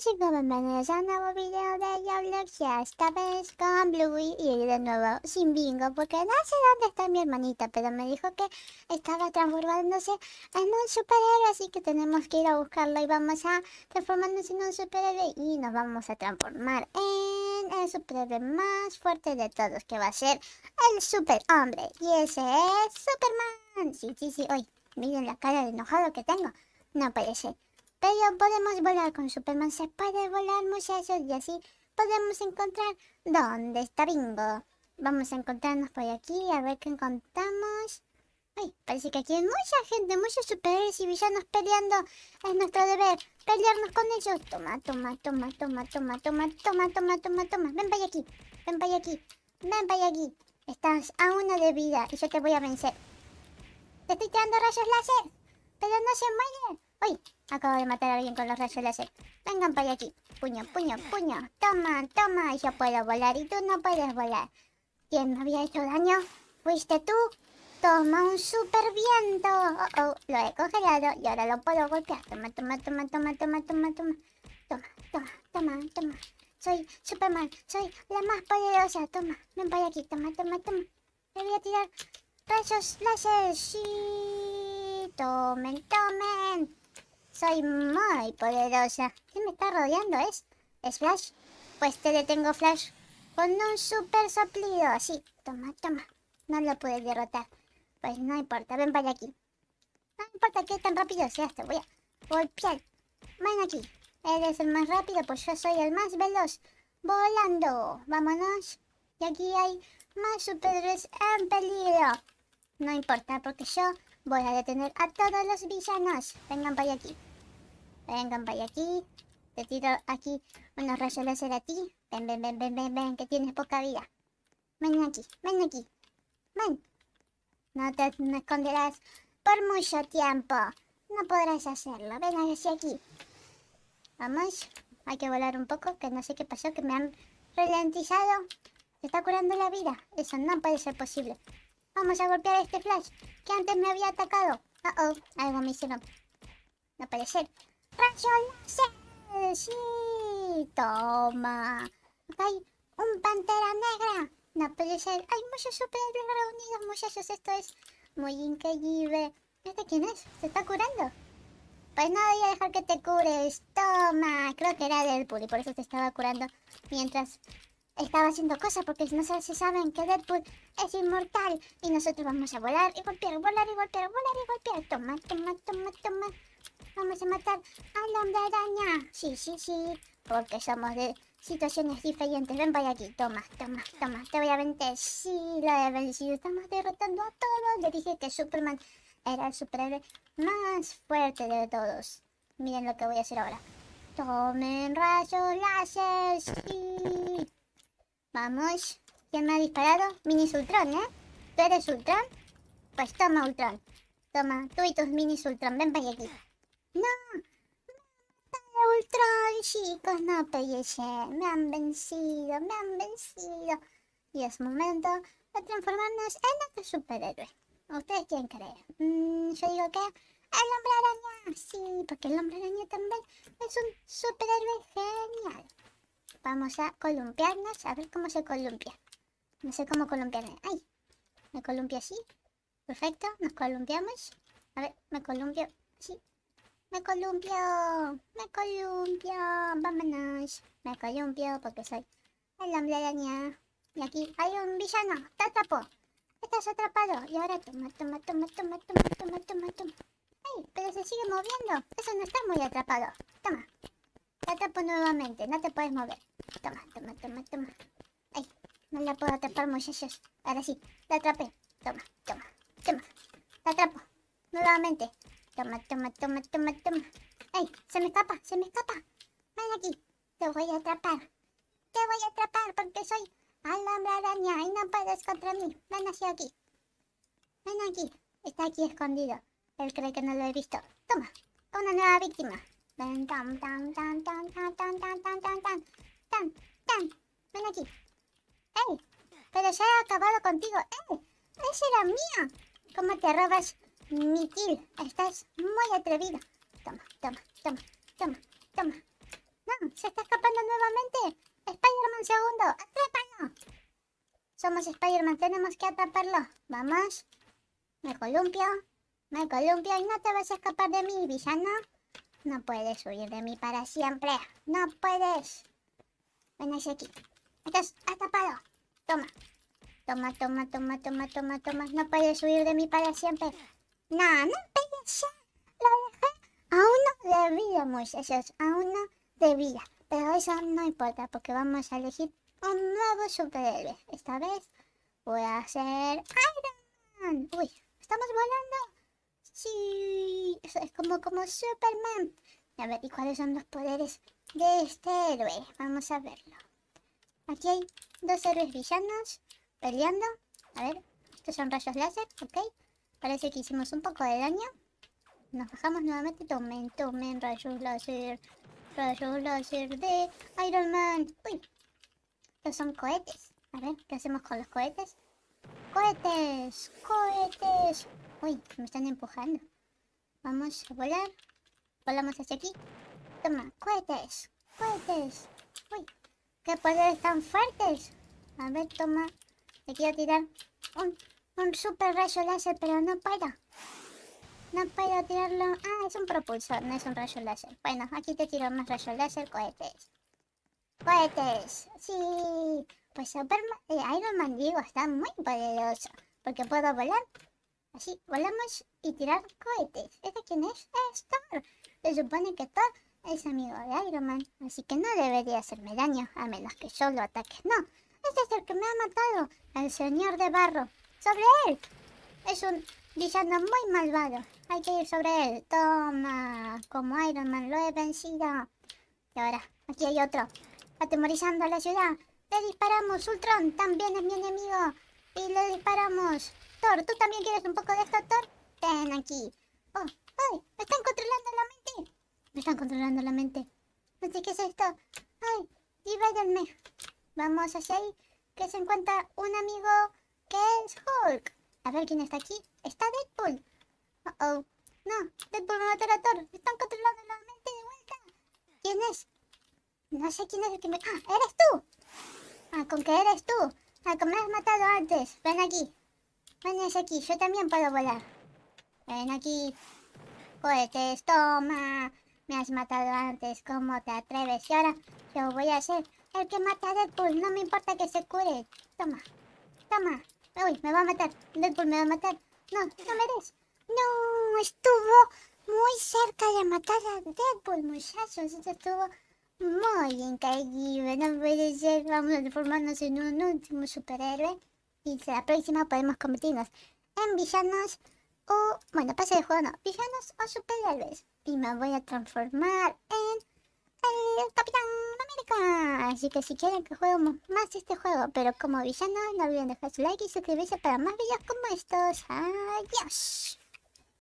chicos, bienvenidos a un nuevo video de Roblox Y esta vez con Bluey y de nuevo sin bingo Porque no sé dónde está mi hermanita Pero me dijo que estaba transformándose en un superhéroe Así que tenemos que ir a buscarlo Y vamos a transformarnos en un superhéroe Y nos vamos a transformar en el superhéroe más fuerte de todos Que va a ser el superhombre Y ese es Superman Sí, sí, sí, hoy miren la cara de enojado que tengo No parece pero podemos volar con Superman, se puede volar muchachos y así podemos encontrar dónde está Bingo. Vamos a encontrarnos por aquí, a ver qué encontramos. Ay, parece que aquí hay mucha gente, muchos superhéroes y villanos peleando. Es nuestro deber pelearnos con ellos. Toma, toma, toma, toma, toma, toma, toma, toma, toma, toma. Ven para aquí, ven para aquí, ven para aquí. Estás a una de vida y yo te voy a vencer. Te estoy tirando rayos láser, pero no se muere. Uy, Acabo de matar a alguien con los rayos láser. Vengan para aquí. Puño, puño, puño. Toma, toma. Yo puedo volar y tú no puedes volar. ¿Quién me había hecho daño? ¿Fuiste tú? Toma un super viento. Uh, oh, lo he congelado y ahora lo puedo golpear. Toma, toma, toma, toma, toma, toma, toma. Toma, toma, toma, toma. Soy Superman, soy la más poderosa. Toma, ven para aquí. Toma, toma, toma. Me voy a tirar rayos láser. Sí, tomen, tomen. Soy muy poderosa. ¿Qué me está rodeando? ¿Es? ¿Es Flash? Pues te detengo, Flash. Con un super soplido. Así. Toma, toma. No lo pude derrotar. Pues no importa. Ven para aquí. No importa que tan rápido seas. Te voy a golpear. Ven aquí. Eres el más rápido, pues yo soy el más veloz. Volando. Vámonos. Y aquí hay más superhéroes en peligro. No importa, porque yo Voy a detener a todos los villanos. Vengan para aquí. Vengan para aquí. Te tiro aquí unos rayos láser a ti. Ven, ven, ven, ven, ven, ven, que tienes poca vida. Ven aquí, ven aquí. Ven. No te esconderás por mucho tiempo. No podrás hacerlo. Ven hacia aquí. Vamos. Hay que volar un poco, que no sé qué pasó, que me han ralentizado. está curando la vida. Eso no puede ser posible. Vamos a golpear este Flash, que antes me había atacado. Uh oh, algo me hicieron No ser. ¡Rayo ¡Sí! Toma. Hay un Pantera Negra. No puede ser. Hay muchos superhéroes reunidos, muchachos. Esto es muy increíble. ¿Este quién es? ¿Se está curando? Pues no voy a dejar que te cures. Toma. Creo que era del y por eso te estaba curando mientras estaba haciendo cosas porque no sé si saben que Deadpool es inmortal y nosotros vamos a volar y golpear, volar y golpear, volar y golpear. Toma, toma, toma, toma. Vamos a matar a hombre araña. Sí, sí, sí, porque somos de situaciones diferentes. Ven para aquí, toma, toma, toma. Te voy a vencer. Sí, lo he vencido. Estamos derrotando a todos. Le dije que Superman era el superhéroe más fuerte de todos. Miren lo que voy a hacer ahora. Tomen rayos láser. Sí. Vamos. ¿Quién me ha disparado? Mini Ultron, ¿eh? ¿Tú eres Ultron? Pues toma, Ultron. Toma, tú y tus Mini Ultron. Ven para aquí. ¡No! Ultron, chicos, no pelleje. Eh. Me han vencido, me han vencido. Y es momento de transformarnos en otro superhéroe. ¿Ustedes quién creen? Mm, yo digo que el hombre araña. Sí, porque el hombre araña también es un superhéroe genial. Vamos a columpiarnos, a ver cómo se columpia. No sé cómo columpiarme. ¡Ay! Me columpio así. Perfecto, nos columpiamos. A ver, me columpio así. Me columpio, me columpio, vámonos. Me columpio porque soy el hombre araña. Y aquí hay un villano, te atrapó. Estás atrapado. Y ahora toma, toma, toma, toma, toma, toma, toma, toma. ¡Ay! Pero se sigue moviendo. Eso no está muy atrapado. Toma. Te atrapo nuevamente, no te puedes mover. Toma, toma, toma, toma. Ay, no la puedo atrapar, muchachos. Ahora sí, la atrapé. Toma, toma, toma. La atrapo. Nuevamente. Toma, toma, toma, toma, toma. Ay, se me escapa, se me escapa. Ven aquí. Te voy a atrapar. Te voy a atrapar porque soy hombre araña y no puedes contra mí. Ven hacia aquí. Ven aquí. Está aquí escondido. Él cree que no lo he visto. Toma, una nueva víctima. Ven, tan, tan, tan, tan, tan, tan, tan, tan. Ven aquí. ¡Ey! Pero ya he acabado contigo. ¡Ey! ¡Esa era mía! ¿Cómo te robas mi kill? Estás muy atrevido. Toma, toma, toma, toma, toma. No, se está escapando nuevamente. Spider-Man segundo, atrápalo. Somos Spider-Man, tenemos que atraparlo. Vamos. Me columpio. Me columpio y no te vas a escapar de mí, villano. No puedes huir de mí para siempre. No puedes. Ven hacia aquí. ha tapado. Toma. Toma, toma, toma, toma, toma, toma. No puedes subir de mí para siempre. No, no ya Lo dejé a uno de vida, muchachos. A uno de vida. Pero eso no importa porque vamos a elegir un nuevo superhéroe. Esta vez voy a ser Iron Man. Uy, estamos volando. Sí, eso es como, como Superman. A ver, ¿y cuáles son los poderes? de este héroe. Vamos a verlo. Aquí hay dos héroes villanos peleando. A ver, estos son rayos láser, ok. Parece que hicimos un poco de daño. Nos bajamos nuevamente. Tomen, tomen, rayos láser. Rayos láser de Iron Man. Uy, estos son cohetes. A ver, ¿qué hacemos con los cohetes? ¡Cohetes! ¡Cohetes! Uy, me están empujando. Vamos a volar. Volamos hacia aquí. Toma, cohetes, cohetes. Uy, qué poderes tan fuertes. A ver, toma. te quiero tirar un, super rayo láser, pero no para. No puedo tirarlo. Ah, es un propulsor, no es un rayo láser. Bueno, aquí te tiro más rayo láser, cohetes. Cohetes, sí. Pues eh, Iron Man, digo, está muy poderoso. Porque puedo volar. Así, volamos y tirar cohetes. ¿Este quién es? Es eh, Se supone que Thor es amigo de Iron Man, así que no debería hacerme daño, a menos que yo lo ataque. No, ¡Este es el que me ha matado, el señor de barro. ¡Sobre él! Es un villano muy malvado. Hay que ir sobre él. Toma, como Iron Man lo he vencido. Y ahora, aquí hay otro, atemorizando a la ciudad. Le disparamos, Ultron también es mi enemigo. Y le disparamos. Thor, ¿tú también quieres un poco de esto, Thor? Ten aquí. Oh, ay, me están controlando la mente. Me están controlando la mente. No sé qué es esto. Ay, diváyanme. Vamos hacia ahí, que se encuentra un amigo que es Hulk. A ver quién está aquí. Está Deadpool. Uh oh. No, Deadpool me a a Thor. Me están controlando la mente de vuelta. ¿Quién es? No sé quién es el que me... ¡Ah! ¡Eres tú! Ah, con que eres tú. Ah, me has matado antes. Ven aquí. Ven hacia aquí. Yo también puedo volar. Ven aquí. Cohetes, pues, toma. Me has matado antes, ¿cómo te atreves? Y ahora lo voy a hacer. el que mata a Deadpool. No me importa que se cure. Toma, toma. Uy, me va a matar. Deadpool me va a matar. No, no me des. No, estuvo muy cerca de matar a Deadpool, muchachos. Esto estuvo muy increíble. No puede Vamos a transformarnos en un último superhéroe. Y la próxima podemos convertirnos en villanos o, bueno, pase de juego no, villanos o superhéroes. Y me voy a transformar en el Capitán América. Así que si quieren que jueguemos más este juego, pero como villanos, no olviden dejar su like y suscribirse para más videos como estos. Adiós.